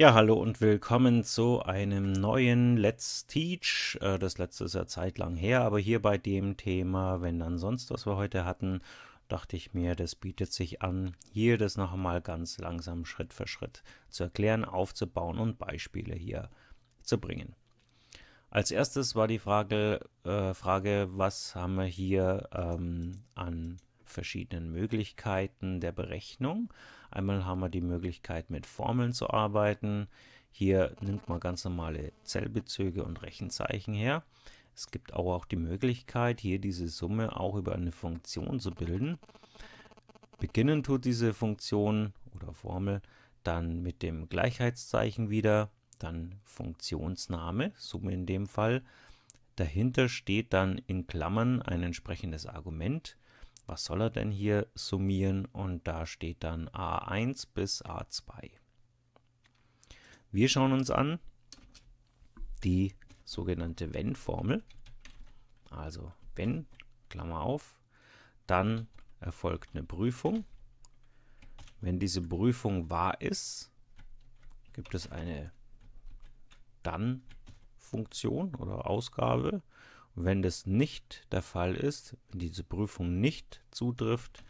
Ja, hallo und willkommen zu einem neuen Let's Teach. Äh, das letzte ist ja zeitlang her, aber hier bei dem Thema, wenn dann sonst, was wir heute hatten, dachte ich mir, das bietet sich an, hier das noch einmal ganz langsam Schritt für Schritt zu erklären, aufzubauen und Beispiele hier zu bringen. Als erstes war die Frage, äh, Frage was haben wir hier ähm, an verschiedenen Möglichkeiten der Berechnung. Einmal haben wir die Möglichkeit, mit Formeln zu arbeiten. Hier nimmt man ganz normale Zellbezüge und Rechenzeichen her. Es gibt aber auch die Möglichkeit, hier diese Summe auch über eine Funktion zu bilden. Beginnen tut diese Funktion oder Formel dann mit dem Gleichheitszeichen wieder, dann Funktionsname, Summe in dem Fall. Dahinter steht dann in Klammern ein entsprechendes Argument was soll er denn hier summieren? Und da steht dann A1 bis A2. Wir schauen uns an die sogenannte Wenn-Formel. Also wenn, Klammer auf, dann erfolgt eine Prüfung. Wenn diese Prüfung wahr ist, gibt es eine Dann-Funktion oder Ausgabe wenn das nicht der Fall ist, wenn diese Prüfung nicht zutrifft,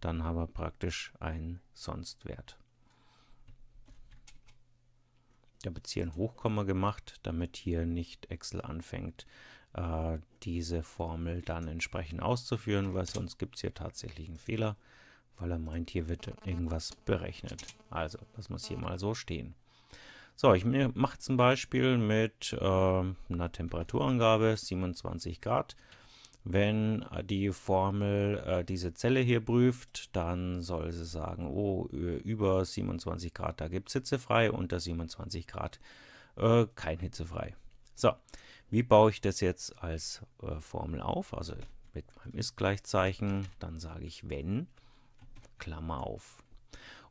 dann haben wir praktisch einen Sonstwert. Ich habe jetzt hier ein Hochkomma gemacht, damit hier nicht Excel anfängt, äh, diese Formel dann entsprechend auszuführen, weil sonst gibt es hier tatsächlich einen Fehler, weil er meint, hier wird irgendwas berechnet. Also lassen wir es hier mal so stehen. So, ich mache zum Beispiel mit äh, einer Temperaturangabe 27 Grad. Wenn äh, die Formel äh, diese Zelle hier prüft, dann soll sie sagen, oh, über 27 Grad, da gibt es hitzefrei, unter 27 Grad äh, kein hitzefrei. So, wie baue ich das jetzt als äh, Formel auf? Also mit meinem Ist-Gleichzeichen, dann sage ich wenn, Klammer auf.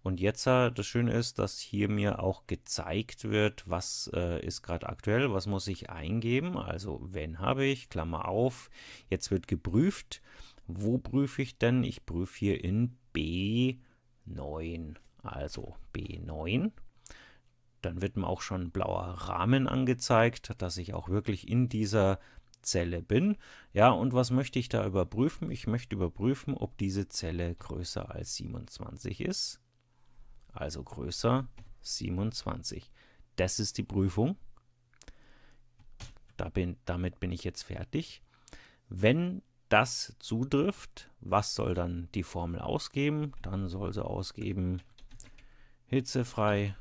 Und jetzt, äh, das Schöne ist, dass hier mir auch gezeigt wird, was äh, ist gerade aktuell, was muss ich eingeben. Also, wenn habe ich, Klammer auf, jetzt wird geprüft. Wo prüfe ich denn? Ich prüfe hier in B9. Also B9. Dann wird mir auch schon ein blauer Rahmen angezeigt, dass ich auch wirklich in dieser Zelle bin. Ja, und was möchte ich da überprüfen? Ich möchte überprüfen, ob diese Zelle größer als 27 ist also größer 27. Das ist die Prüfung. Da bin, damit bin ich jetzt fertig. Wenn das zutrifft, was soll dann die Formel ausgeben? Dann soll sie ausgeben hitzefrei,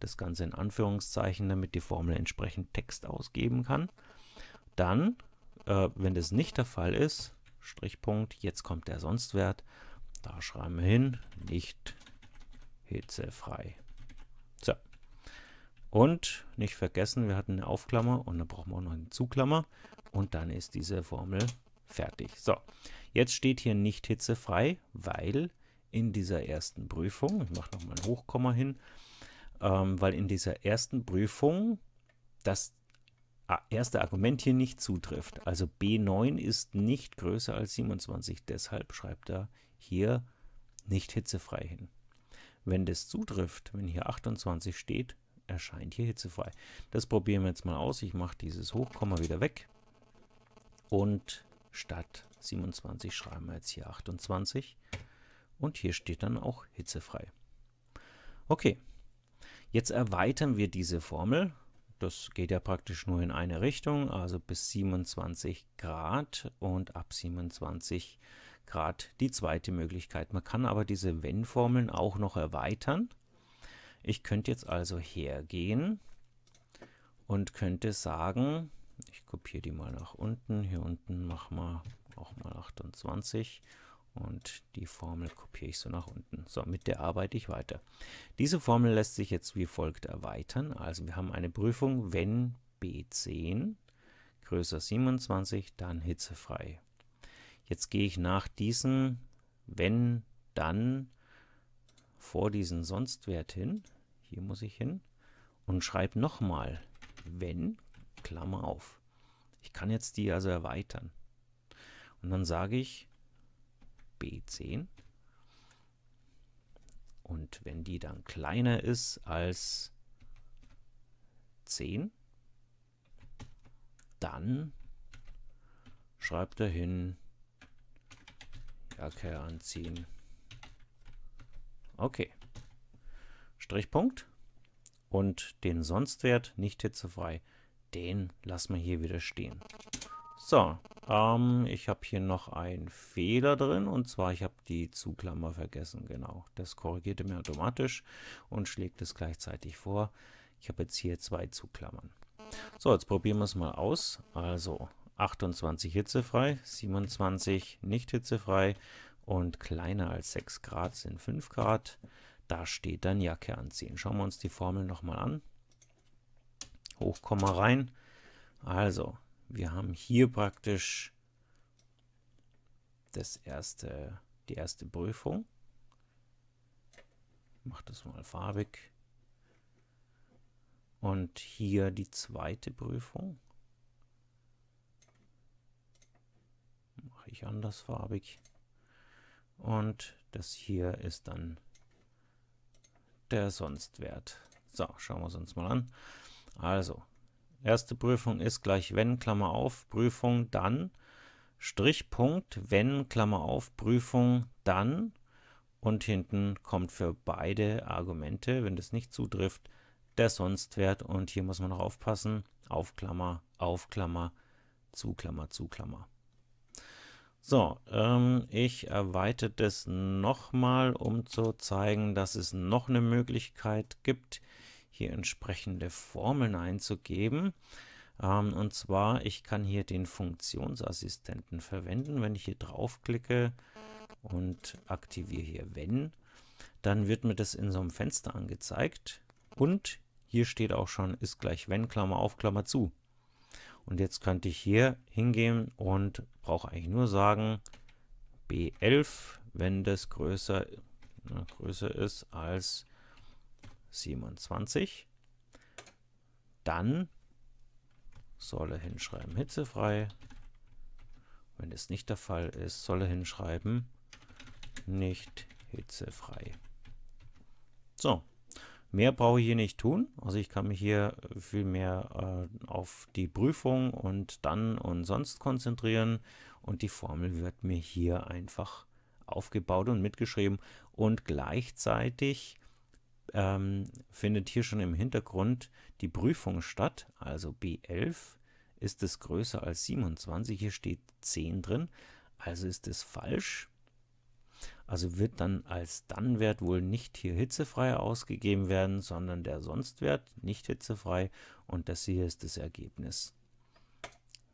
das Ganze in Anführungszeichen, damit die Formel entsprechend Text ausgeben kann. Dann, äh, wenn das nicht der Fall ist, Strichpunkt, jetzt kommt der Sonstwert, da schreiben wir hin, nicht hitzefrei. So. Und nicht vergessen, wir hatten eine Aufklammer und dann brauchen wir auch noch eine Zuklammer. Und dann ist diese Formel fertig. So, jetzt steht hier nicht hitzefrei, weil in dieser ersten Prüfung, ich mache nochmal ein Hochkomma hin, ähm, weil in dieser ersten Prüfung das erste Argument hier nicht zutrifft. Also B9 ist nicht größer als 27, deshalb schreibt er hier nicht hitzefrei hin. Wenn das zutrifft, wenn hier 28 steht, erscheint hier hitzefrei. Das probieren wir jetzt mal aus. Ich mache dieses Hochkomma wieder weg. Und statt 27 schreiben wir jetzt hier 28. Und hier steht dann auch hitzefrei. Okay, jetzt erweitern wir diese Formel. Das geht ja praktisch nur in eine Richtung, also bis 27 Grad und ab 27 Grad Grad die zweite Möglichkeit. Man kann aber diese Wenn-Formeln auch noch erweitern. Ich könnte jetzt also hergehen und könnte sagen, ich kopiere die mal nach unten, hier unten machen wir auch mal 28 und die Formel kopiere ich so nach unten. So, mit der arbeite ich weiter. Diese Formel lässt sich jetzt wie folgt erweitern. Also wir haben eine Prüfung, wenn B10 größer 27, dann hitzefrei. Jetzt gehe ich nach diesem wenn, dann vor diesen Sonstwert hin. Hier muss ich hin und schreibe nochmal wenn, Klammer auf. Ich kann jetzt die also erweitern. Und dann sage ich B10. Und wenn die dann kleiner ist als 10, dann schreibt er hin Jacke anziehen. Okay. Strichpunkt. Und den Sonstwert, nicht hitzefrei, den lassen wir hier wieder stehen. So, ähm, ich habe hier noch einen Fehler drin und zwar, ich habe die Zuklammer vergessen, genau. Das korrigiert er mir automatisch und schlägt es gleichzeitig vor. Ich habe jetzt hier zwei Zuklammern. So, jetzt probieren wir es mal aus. Also, 28 hitzefrei, 27 nicht hitzefrei und kleiner als 6 Grad sind 5 Grad. Da steht dann Jacke anziehen. Schauen wir uns die Formel nochmal an. Hochkomma rein. Also, wir haben hier praktisch das erste, die erste Prüfung. Ich mache das mal farbig. Und hier die zweite Prüfung. deutlich andersfarbig. Und das hier ist dann der Sonstwert. So, schauen wir es uns mal an. Also, erste Prüfung ist gleich wenn, Klammer auf, Prüfung, dann, Strichpunkt, wenn, Klammer auf, Prüfung, dann. Und hinten kommt für beide Argumente, wenn das nicht zutrifft, der Sonstwert. Und hier muss man noch aufpassen, auf Klammer, auf Klammer, zu Klammer, zu Klammer. So, ähm, ich erweite das nochmal, um zu zeigen, dass es noch eine Möglichkeit gibt, hier entsprechende Formeln einzugeben. Ähm, und zwar, ich kann hier den Funktionsassistenten verwenden. Wenn ich hier draufklicke und aktiviere hier Wenn, dann wird mir das in so einem Fenster angezeigt. Und hier steht auch schon ist gleich Wenn, Klammer auf, Klammer zu. Und jetzt könnte ich hier hingehen und brauche eigentlich nur sagen, B11, wenn das größer, na, ne, größer ist als 27, dann soll er hinschreiben hitzefrei. Wenn das nicht der Fall ist, soll er hinschreiben nicht hitzefrei. So, Mehr brauche ich hier nicht tun. Also ich kann mich hier viel mehr äh, auf die Prüfung und dann und sonst konzentrieren. Und die Formel wird mir hier einfach aufgebaut und mitgeschrieben. Und gleichzeitig ähm, findet hier schon im Hintergrund die Prüfung statt. Also B11 ist es größer als 27. Hier steht 10 drin. Also ist es falsch. Also wird dann als Dann-Wert wohl nicht hier hitzefrei ausgegeben werden, sondern der Sonst-Wert nicht hitzefrei und das hier ist das Ergebnis.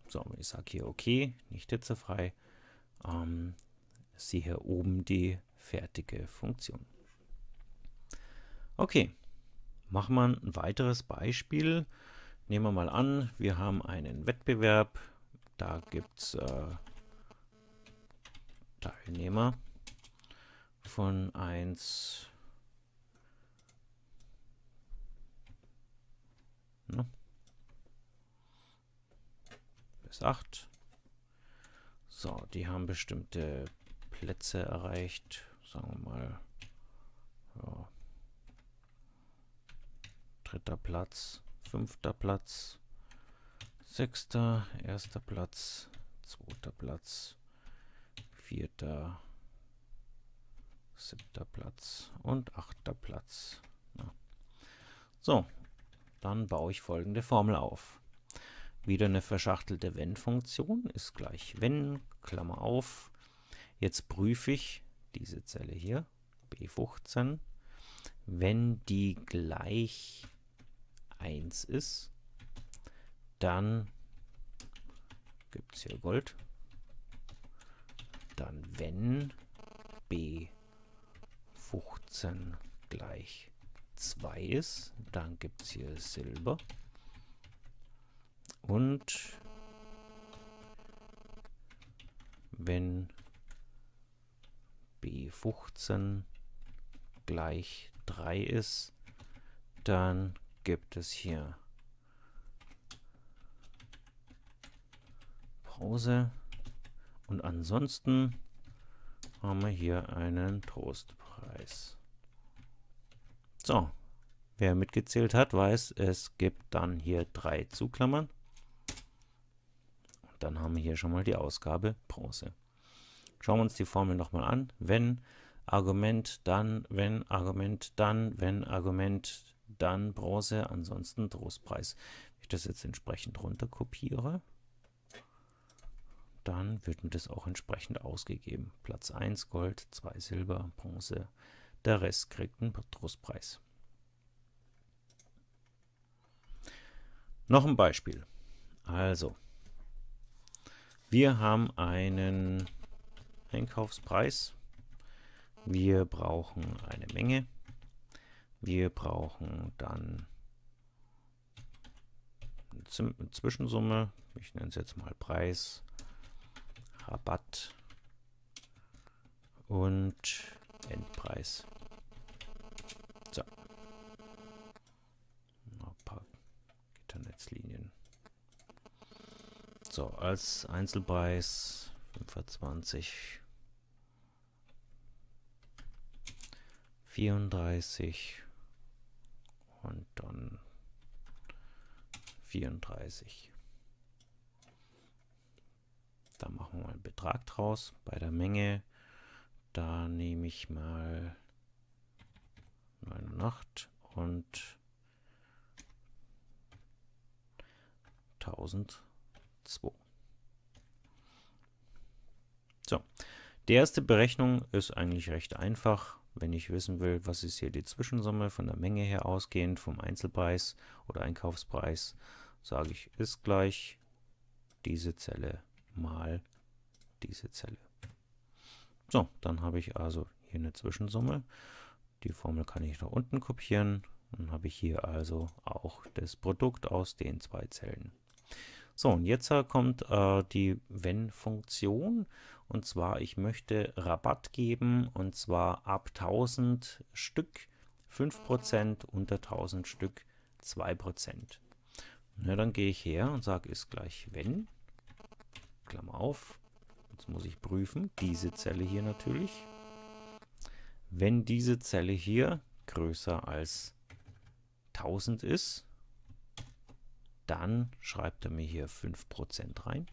So, ich sage hier OK, nicht hitzefrei. Ähm, Sie hier oben die fertige Funktion. Okay, machen wir ein weiteres Beispiel. Nehmen wir mal an, wir haben einen Wettbewerb. Da gibt es äh, Teilnehmer von 1. Ne? Bis 8. So, die haben bestimmte Plätze erreicht. Sagen wir mal. Ja. Dritter Platz, fünfter Platz, sechster, erster Platz, zweiter Platz, vierter, Platz siebter Platz und achter Platz. Ja. So, dann baue ich folgende Formel auf. Wieder eine verschachtelte Wenn-Funktion ist gleich Wenn, Klammer auf. Jetzt prüfe ich diese Zelle hier, B15, wenn die gleich 1 ist, dann gibt es hier Gold. Dann wenn B 15 gleich 2 ist. Dann gibt es hier Silber. Und wenn B15 gleich 3 ist, dann gibt es hier Pause. Und ansonsten haben wir hier einen Trostpreis. Preis. So, wer mitgezählt hat, weiß, es gibt dann hier drei Zuklammern. Und dann haben wir hier schon mal die Ausgabe Bronze. Schauen wir uns die Formel nochmal an. Wenn Argument, dann, wenn Argument, dann, wenn Argument, dann Bronze, ansonsten Trostpreis. Wenn ich das jetzt entsprechend runter kopiere, dann wird mir das auch entsprechend ausgegeben. Platz 1 Gold, 2 Silber, Bronze. Der Rest kriegt einen Trostpreis. Noch ein Beispiel. Also, wir haben einen Einkaufspreis. Wir brauchen eine Menge. Wir brauchen dann eine Zwischensumme. Ich nenne es jetzt mal Preis. Rabatt und Endpreis. So. Ein paar Gitternetzlinien. So, als Einzelpreis 25, 34 und dann 34. Da machen wir einen Betrag draus bei der Menge. Da nehme ich mal 9 und 8 und 1002. So, die erste Berechnung ist eigentlich recht einfach. Wenn ich wissen will, was ist hier die Zwischensumme von der Menge her ausgehend, vom Einzelpreis oder Einkaufspreis, sage ich ist gleich diese Zelle mal diese Zelle. So, dann habe ich also hier eine Zwischensumme. Die Formel kann ich nach unten kopieren. Dann habe ich hier also auch das Produkt aus den zwei Zellen. So, und jetzt kommt äh, die Wenn-Funktion. Und zwar, ich möchte Rabatt geben, und zwar ab 1000 Stück 5%, unter 1000 Stück 2%. Na, dann gehe ich her und sage, ist gleich Wenn. Klammer auf. Jetzt muss ich prüfen, diese Zelle hier natürlich. Wenn diese Zelle hier größer als 1000 ist, dann schreibt er mir hier 5% rein.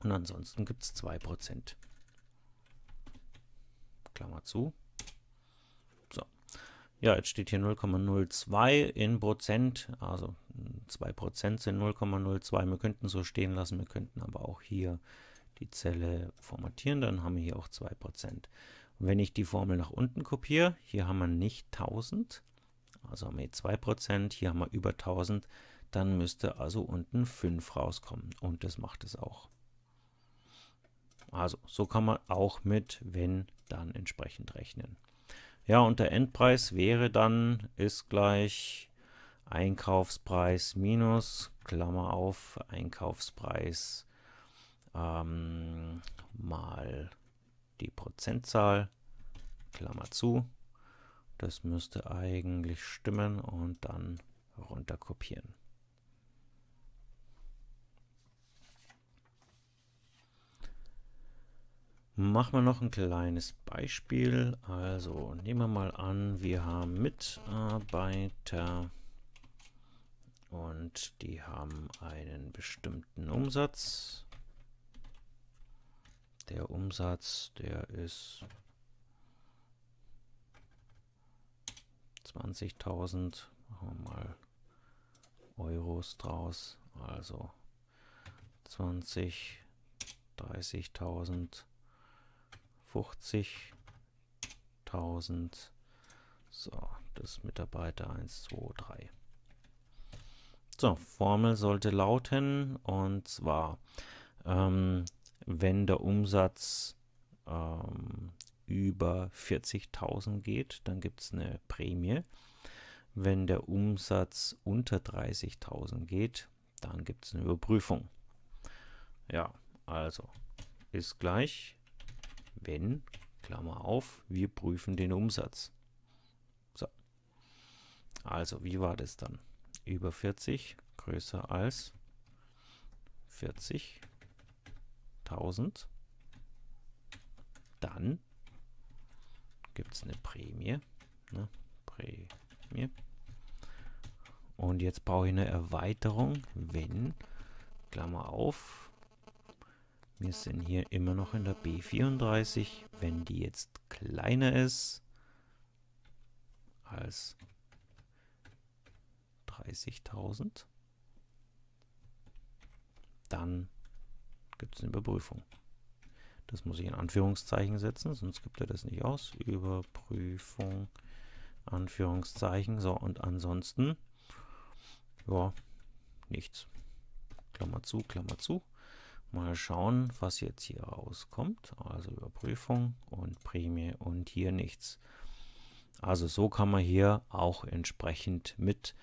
Und ansonsten gibt es 2%. Klammer zu. Ja, jetzt steht hier 0,02 in Prozent, also 2 Prozent sind 0,02. Wir könnten so stehen lassen, wir könnten aber auch hier die Zelle formatieren, dann haben wir hier auch 2 Prozent. wenn ich die Formel nach unten kopiere, hier haben wir nicht 1000, also haben wir 2 Prozent, hier haben wir über 1000, dann müsste also unten 5 rauskommen und das macht es auch. Also so kann man auch mit wenn dann entsprechend rechnen. Ja, und der Endpreis wäre dann, ist gleich Einkaufspreis minus, Klammer auf, Einkaufspreis ähm, mal die Prozentzahl, Klammer zu. Das müsste eigentlich stimmen und dann runterkopieren. Machen wir noch ein kleines Beispiel. Also nehmen wir mal an, wir haben Mitarbeiter und die haben einen bestimmten Umsatz. Der Umsatz, der ist 20.000, machen wir mal Euros draus, also 20, 30.000 50.000. So, das Mitarbeiter 1, 2, 3. So, Formel sollte lauten, und zwar, ähm, wenn der Umsatz ähm, über 40.000 geht, dann gibt es eine Prämie. Wenn der Umsatz unter 30.000 geht, dann gibt es eine Überprüfung. Ja, also ist gleich wenn, Klammer auf, wir prüfen den Umsatz. So. Also, wie war das dann? Über 40 größer als 40.000. Dann gibt es eine Prämie. Ne? Prämie. Und jetzt brauche ich eine Erweiterung, wenn, Klammer auf, wir sind hier immer noch in der B34. Wenn die jetzt kleiner ist als 30.000, dann gibt es eine Überprüfung. Das muss ich in Anführungszeichen setzen, sonst gibt er das nicht aus. Überprüfung, Anführungszeichen. So, und ansonsten, ja, nichts. Klammer zu, Klammer zu. Mal schauen, was jetzt hier rauskommt. Also Überprüfung und Prämie und hier nichts. Also so kann man hier auch entsprechend mit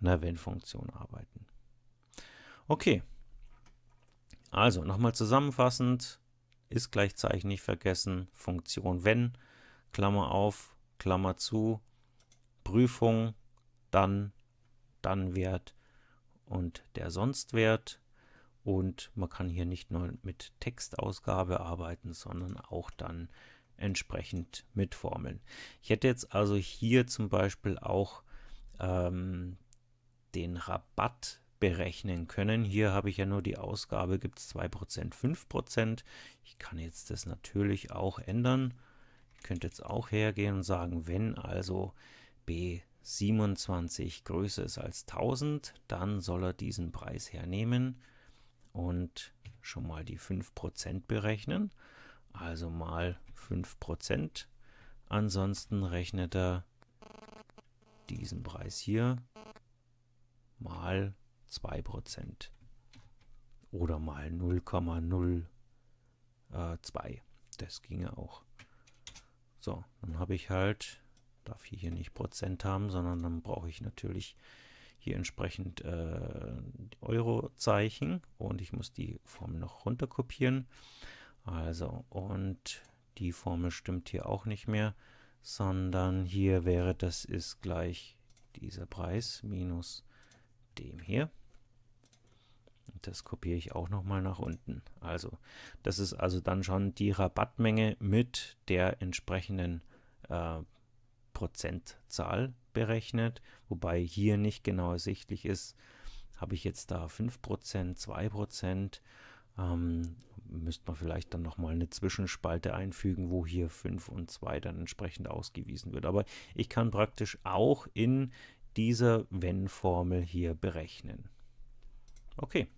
einer Wenn-Funktion arbeiten. Okay, also nochmal zusammenfassend, ist Gleichzeichen nicht vergessen, Funktion Wenn, Klammer auf, Klammer zu, Prüfung, dann, dann Wert und der Sonstwert. Und man kann hier nicht nur mit Textausgabe arbeiten, sondern auch dann entsprechend mit Formeln. Ich hätte jetzt also hier zum Beispiel auch ähm, den Rabatt berechnen können. Hier habe ich ja nur die Ausgabe, gibt es 2%, 5%. Ich kann jetzt das natürlich auch ändern. Ich könnte jetzt auch hergehen und sagen, wenn also B27 größer ist als 1000, dann soll er diesen Preis hernehmen und schon mal die 5% berechnen. Also mal 5%. Ansonsten rechnet er diesen Preis hier mal 2% oder mal 0,02. Äh, das ginge auch. So, dann habe ich halt, darf ich hier nicht Prozent haben, sondern dann brauche ich natürlich hier entsprechend äh, Eurozeichen und ich muss die Formel noch runter kopieren. Also und die Formel stimmt hier auch nicht mehr, sondern hier wäre das ist gleich dieser Preis minus dem hier. Das kopiere ich auch nochmal nach unten. Also das ist also dann schon die Rabattmenge mit der entsprechenden äh, Prozentzahl, berechnet, wobei hier nicht genau ersichtlich ist, habe ich jetzt da 5%, 2%. Ähm, müsste man vielleicht dann nochmal eine Zwischenspalte einfügen, wo hier 5 und 2 dann entsprechend ausgewiesen wird. Aber ich kann praktisch auch in dieser Wenn-Formel hier berechnen. Okay.